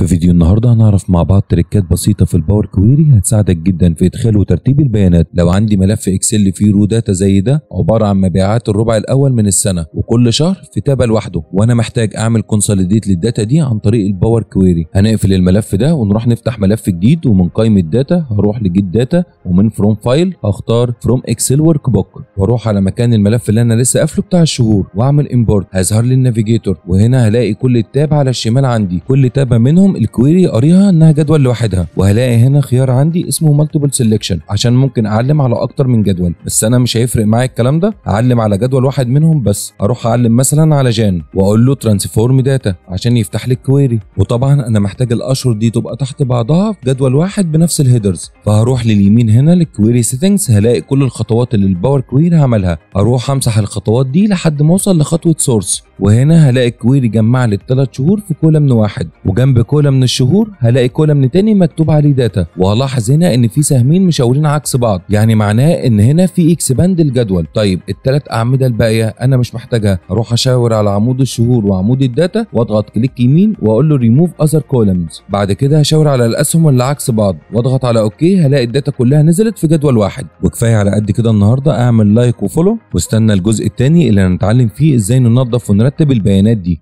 في فيديو النهارده هنعرف مع بعض تركات بسيطه في الباور كويري هتساعدك جدا في ادخال وترتيب البيانات لو عندي ملف اكسل فيه رو داتا زي ده عباره عن مبيعات الربع الاول من السنه وكل شهر في تابه لوحده وانا محتاج اعمل كونسوليديت للداتا دي عن طريق الباور كويري هنقفل الملف ده ونروح نفتح ملف جديد ومن قائمه داتا هروح لجيت داتا ومن فروم فايل هختار فروم اكسل ورك بوك واروح على مكان الملف اللي انا لسه قافله بتاع الشهور واعمل امبورت هيظهر لي النافيجيتور وهنا هلاقي كل التاب على الشمال عندي كل تابه منهم لازم الكويري اقريها انها جدول لوحدها وهلاقي هنا خيار عندي اسمه مالتيبل سيلكشن عشان ممكن اعلم على اكتر من جدول بس انا مش هيفرق معايا الكلام ده اعلم على جدول واحد منهم بس اروح اعلم مثلا على جان واقول له ترانسفورم داتا عشان يفتح لي الكويري وطبعا انا محتاج الاشهر دي تبقى تحت بعضها في جدول واحد بنفس الهيدرز فهروح لليمين هنا للكويري سيتنجز هلاقي كل الخطوات اللي الباور كويري عملها اروح امسح الخطوات دي لحد ما اوصل لخطوه سورس وهنا هلاقي الكويري جمع لي الثلاث شهور في كولم واحد وجنب كل كولا من الشهور هلاقي من تاني مكتوب عليه داتا وهلاحظ هنا ان في سهمين مشاورين عكس بعض يعني معناه ان هنا في اكسباند الجدول طيب الثلاث اعمده الباقيه انا مش محتاجها اروح اشاور على عمود الشهور وعمود الداتا واضغط كليك يمين واقول له ريموف اذر كولمز بعد كده هشاور على الاسهم اللي عكس بعض واضغط على اوكي هلاقي الداتا كلها نزلت في جدول واحد وكفايه على قد كده النهارده اعمل لايك وفولو واستنى الجزء الثاني اللي هنتعلم فيه ازاي ننظف ونرتب البيانات دي